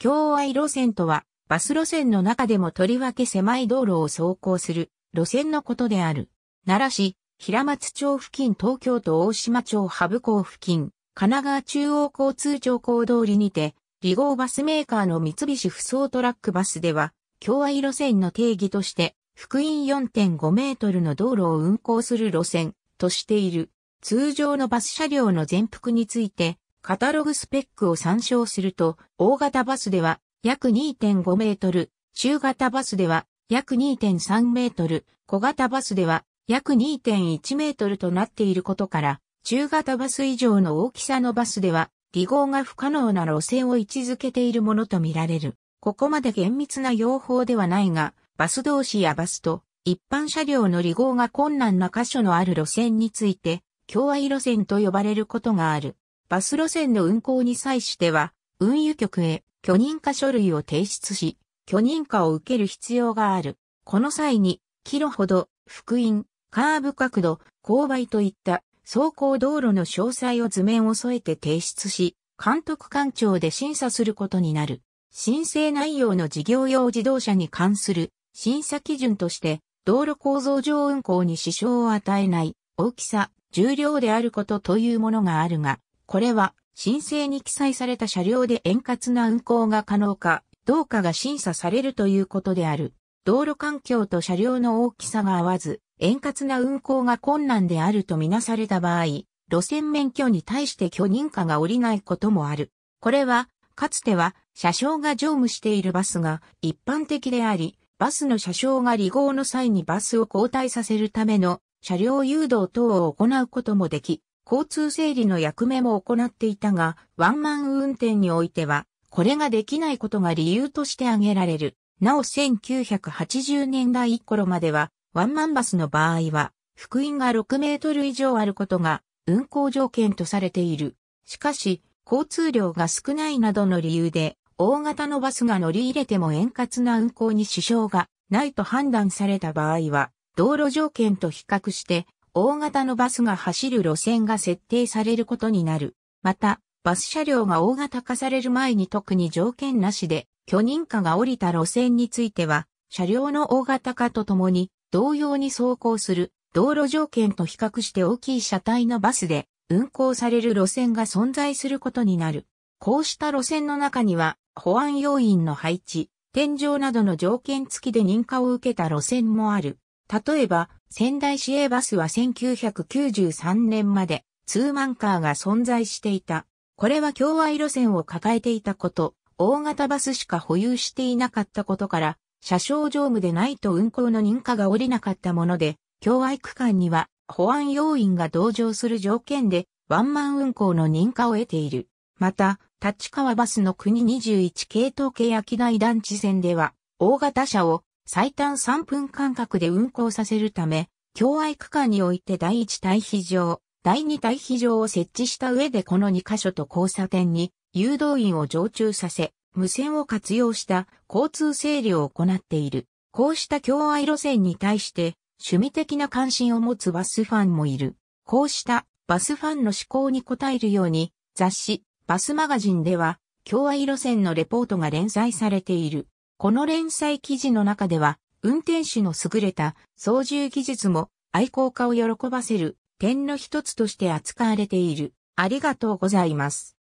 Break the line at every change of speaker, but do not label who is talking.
共愛路線とは、バス路線の中でもとりわけ狭い道路を走行する路線のことである。奈良市、平松町付近東京都大島町羽生港付近、神奈川中央交通庁公通りにて、離合バスメーカーの三菱不走トラックバスでは、共愛路線の定義として、福音4.5メートルの道路を運行する路線としている。通常のバス車両の全幅について、カタログスペックを参照すると、大型バスでは約2.5メートル、中型バスでは約2.3メートル、小型バスでは約2.1メートルとなっていることから、中型バス以上の大きさのバスでは、離合が不可能な路線を位置づけているものとみられる。ここまで厳密な用法ではないが、バス同士やバスと一般車両の離合が困難な箇所のある路線について、共愛路線と呼ばれることがある。バス路線の運行に際しては、運輸局へ許認可書類を提出し、許認可を受ける必要がある。この際に、キロほど、福音、カーブ角度、勾配といった走行道路の詳細を図面を添えて提出し、監督官庁で審査することになる。申請内容の事業用自動車に関する審査基準として、道路構造上運行に支障を与えない大きさ、重量であることというものがあるが、これは申請に記載された車両で円滑な運行が可能かどうかが審査されるということである。道路環境と車両の大きさが合わず、円滑な運行が困難であるとみなされた場合、路線免許に対して許認可が下りないこともある。これは、かつては、車掌が乗務しているバスが一般的であり、バスの車掌が離合の際にバスを交代させるための車両誘導等を行うこともでき、交通整理の役目も行っていたが、ワンマン運転においては、これができないことが理由として挙げられる。なお1980年代以頃までは、ワンマンバスの場合は、福音が6メートル以上あることが運行条件とされている。しかし、交通量が少ないなどの理由で、大型のバスが乗り入れても円滑な運行に支障がないと判断された場合は、道路条件と比較して大型のバスが走る路線が設定されることになる。また、バス車両が大型化される前に特に条件なしで、許認可が降りた路線については、車両の大型化とともに、同様に走行する道路条件と比較して大きい車体のバスで運行される路線が存在することになる。こうした路線の中には、保安要員の配置、天井などの条件付きで認可を受けた路線もある。例えば、仙台市営バスは1993年までツーマンカーが存在していた。これは共愛路線を抱えていたこと、大型バスしか保有していなかったことから、車掌乗務でないと運行の認可が下りなかったもので、共愛区間には保安要員が同乗する条件でワンマン運行の認可を得ている。また、立川バスの国21系統系秋台団地線では、大型車を最短3分間隔で運行させるため、境愛区間において第1対比場、第2対比場を設置した上でこの2箇所と交差点に誘導員を常駐させ、無線を活用した交通整理を行っている。こうした境愛路線に対して趣味的な関心を持つバスファンもいる。こうしたバスファンの思考に応えるように雑誌、バスマガジンでは、境愛路線のレポートが連載されている。この連載記事の中では、運転手の優れた操縦技術も愛好家を喜ばせる点の一つとして扱われている。ありがとうございます。